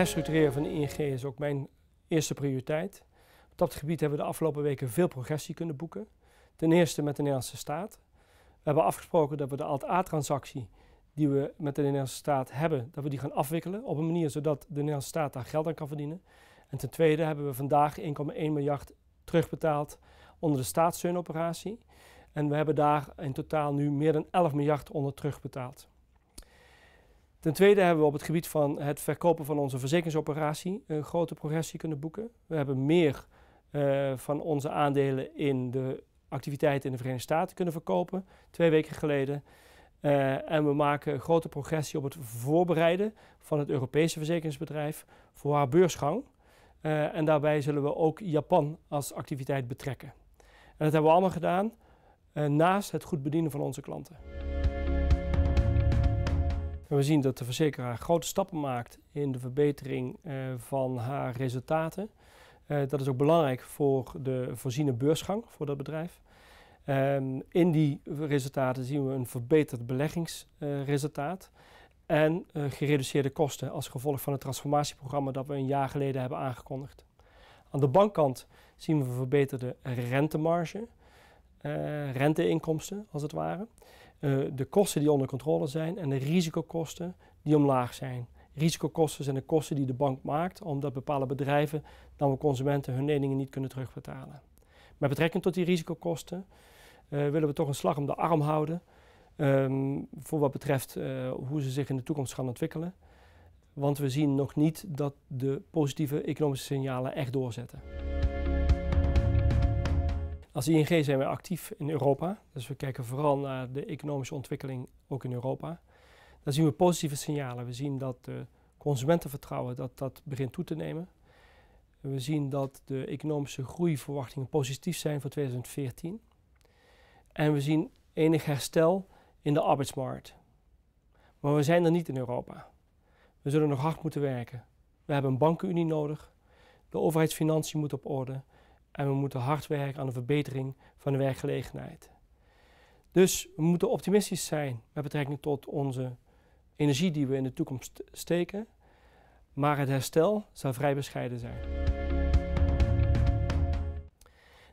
herstructureren van de ING is ook mijn eerste prioriteit. Op dat gebied hebben we de afgelopen weken veel progressie kunnen boeken. Ten eerste met de Nederlandse staat. We hebben afgesproken dat we de Alt-A-transactie die we met de Nederlandse staat hebben, dat we die gaan afwikkelen op een manier zodat de Nederlandse staat daar geld aan kan verdienen. En ten tweede hebben we vandaag 1,1 miljard terugbetaald onder de staatssteunoperatie. En we hebben daar in totaal nu meer dan 11 miljard onder terugbetaald. Ten tweede hebben we op het gebied van het verkopen van onze verzekeringsoperatie een grote progressie kunnen boeken. We hebben meer eh, van onze aandelen in de activiteiten in de Verenigde Staten kunnen verkopen, twee weken geleden. Eh, en we maken grote progressie op het voorbereiden van het Europese verzekeringsbedrijf voor haar beursgang. Eh, en daarbij zullen we ook Japan als activiteit betrekken. En dat hebben we allemaal gedaan naast het goed bedienen van onze klanten we zien dat de verzekeraar grote stappen maakt in de verbetering eh, van haar resultaten. Eh, dat is ook belangrijk voor de voorziene beursgang voor dat bedrijf. Ehm, in die resultaten zien we een verbeterd beleggingsresultaat en eh, gereduceerde kosten als gevolg van het transformatieprogramma dat we een jaar geleden hebben aangekondigd. Aan de bankkant zien we verbeterde rentemarge, renteinkomsten als het ware. Eh, de kosten die onder controle zijn en de risicokosten die omlaag zijn. Risicokosten zijn de kosten die de bank maakt omdat bepaalde bedrijven dan consumenten hun leningen niet kunnen terugbetalen. Met betrekking tot die risicokosten eh, willen we toch een slag om de arm houden ehm, voor wat betreft eh, hoe ze zich in de toekomst gaan ontwikkelen. Want we zien nog niet dat de positieve economische signalen echt doorzetten. Als ING zijn we actief in Europa, dus we kijken vooral naar de economische ontwikkeling ook in Europa. Daar zien we positieve signalen. We zien dat de consumentenvertrouwen dat, dat begint toe te nemen. We zien dat de economische groeiverwachtingen positief zijn voor 2014. En we zien enig herstel in de arbeidsmarkt. Maar we zijn er niet in Europa. We zullen nog hard moeten werken. We hebben een bankenunie nodig. De overheidsfinanciën moeten op orde en we moeten hard werken aan de verbetering van de werkgelegenheid. Dus we moeten optimistisch zijn met betrekking tot onze energie die we in de toekomst steken. Maar het herstel zal vrij bescheiden zijn.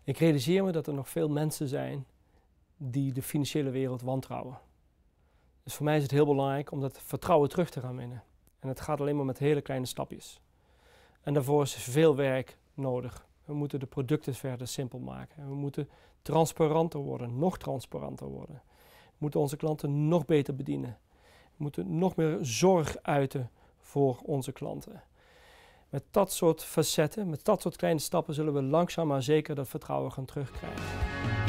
Ik realiseer me dat er nog veel mensen zijn die de financiële wereld wantrouwen. Dus voor mij is het heel belangrijk om dat vertrouwen terug te gaan winnen. En het gaat alleen maar met hele kleine stapjes. En daarvoor is veel werk nodig. We moeten de producten verder simpel maken. We moeten transparanter worden, nog transparanter worden. We moeten onze klanten nog beter bedienen. We moeten nog meer zorg uiten voor onze klanten. Met dat soort facetten, met dat soort kleine stappen zullen we langzaam maar zeker dat vertrouwen gaan terugkrijgen.